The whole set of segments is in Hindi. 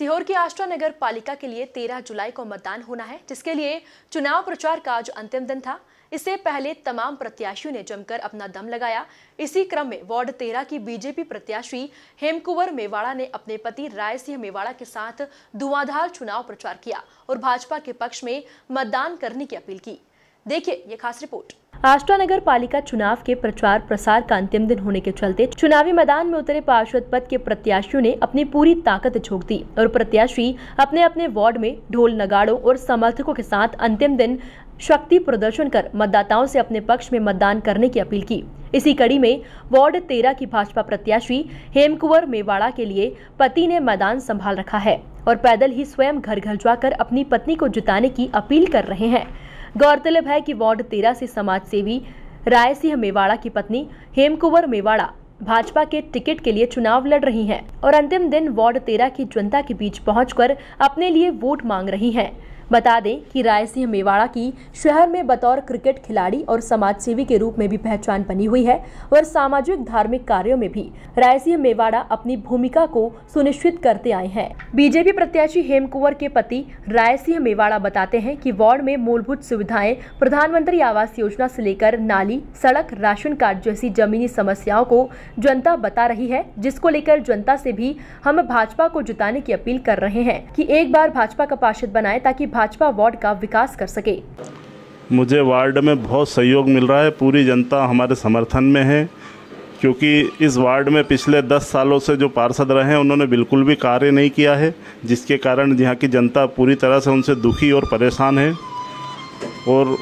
सीहोर की आष्टा नगर पालिका के लिए 13 जुलाई को मतदान होना है जिसके लिए चुनाव प्रचार का आज अंतिम दिन था इससे पहले तमाम प्रत्याशियों ने जमकर अपना दम लगाया इसी क्रम में वार्ड 13 की बीजेपी प्रत्याशी हेमकुंवर मेवाड़ा ने अपने पति राय सिंह मेवाड़ा के साथ धुआंधार चुनाव प्रचार किया और भाजपा के पक्ष में मतदान करने की अपील की देखिए ये खास रिपोर्ट आष्टा नगर पालिका चुनाव के प्रचार प्रसार का अंतिम दिन होने के चलते चुनावी मैदान में उतरे पार्षद पद के प्रत्याशियों ने अपनी पूरी ताकत झोंक दी और प्रत्याशी अपने अपने वार्ड में ढोल नगाड़ों और समर्थकों के साथ अंतिम दिन शक्ति प्रदर्शन कर मतदाताओं से अपने पक्ष में मतदान करने की अपील की इसी कड़ी में वार्ड तेरह की भाजपा प्रत्याशी हेमकुंवर मेवाड़ा के लिए पति ने मैदान संभाल रखा है और पैदल ही स्वयं घर घर जाकर अपनी पत्नी को जिताने की अपील कर रहे हैं गौरतलब है कि वार्ड तेरह से समाज सेवी राय सिंह मेवाड़ा की पत्नी हेमकुंवर मेवाड़ा भाजपा के टिकट के लिए चुनाव लड़ रही हैं और अंतिम दिन वार्ड तेरह की जनता के बीच पहुंचकर अपने लिए वोट मांग रही हैं बता दें कि राय सिंह मेवाड़ा की शहर में बतौर क्रिकेट खिलाड़ी और समाजसेवी के रूप में भी पहचान बनी हुई है और सामाजिक धार्मिक कार्यों में भी राय सिंह मेवाड़ा अपनी भूमिका को सुनिश्चित करते आए हैं बीजेपी प्रत्याशी हेम कुंवर के पति राय सिंह मेवाड़ा बताते हैं कि वार्ड में मूलभूत सुविधाएं प्रधानमंत्री आवास योजना से लेकर नाली सड़क राशन कार्ड जैसी जमीनी समस्याओं को जनता बता रही है जिसको लेकर जनता से भी हम भाजपा को जुटाने की अपील कर रहे हैं कि एक बार भाजपा का पार्षद बनाए ताकि भाजपा वार्ड का विकास कर सके मुझे वार्ड में बहुत सहयोग मिल रहा है पूरी जनता हमारे समर्थन में है क्योंकि इस वार्ड में पिछले दस सालों से जो पार्षद रहे हैं उन्होंने बिल्कुल भी कार्य नहीं किया है जिसके कारण यहाँ की जनता पूरी तरह से उनसे दुखी और परेशान है और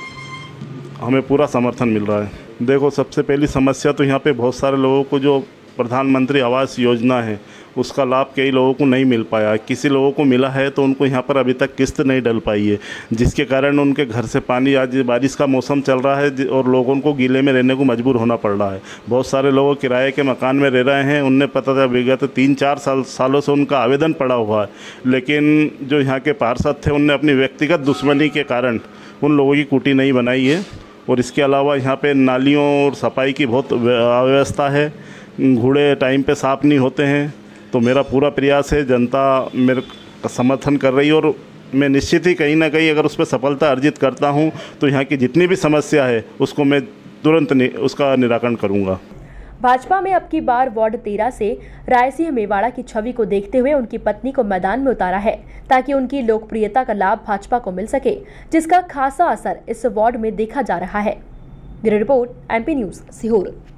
हमें पूरा समर्थन मिल रहा है देखो सबसे पहली समस्या तो यहाँ पे बहुत सारे लोगों को जो प्रधानमंत्री आवास योजना है उसका लाभ कई लोगों को नहीं मिल पाया किसी लोगों को मिला है तो उनको यहाँ पर अभी तक किस्त नहीं डल पाई है जिसके कारण उनके घर से पानी आज बारिश का मौसम चल रहा है और लोगों को गीले में रहने को मजबूर होना पड़ रहा है बहुत सारे लोग किराए के मकान में रह रहे हैं उनने पता था विगत तीन चार साल सालों से उनका आवेदन पड़ा हुआ है लेकिन जो यहाँ के पार्षद थे उनने अपनी व्यक्तिगत दुश्मनी के कारण उन लोगों की कुटी नहीं बनाई है और इसके अलावा यहाँ पर नालियों और सफाई की बहुत अव्यवस्था है घोड़े टाइम पे साफ नहीं होते हैं तो मेरा पूरा प्रयास है जनता मेरे समर्थन कर रही है और मैं निश्चित ही कहीं ना कहीं अगर उस पर सफलता अर्जित करता हूँ तो यहाँ की जितनी भी समस्या है उसको मैं तुरंत नि, उसका निराकरण करूँगा भाजपा में अब की बार वार्ड तेरह से रायसिंह मेवाड़ा की छवि को देखते हुए उनकी पत्नी को मैदान में उतारा है ताकि उनकी लोकप्रियता का लाभ भाजपा को मिल सके जिसका खासा असर इस वार्ड में देखा जा रहा है bureau report MP news Sehore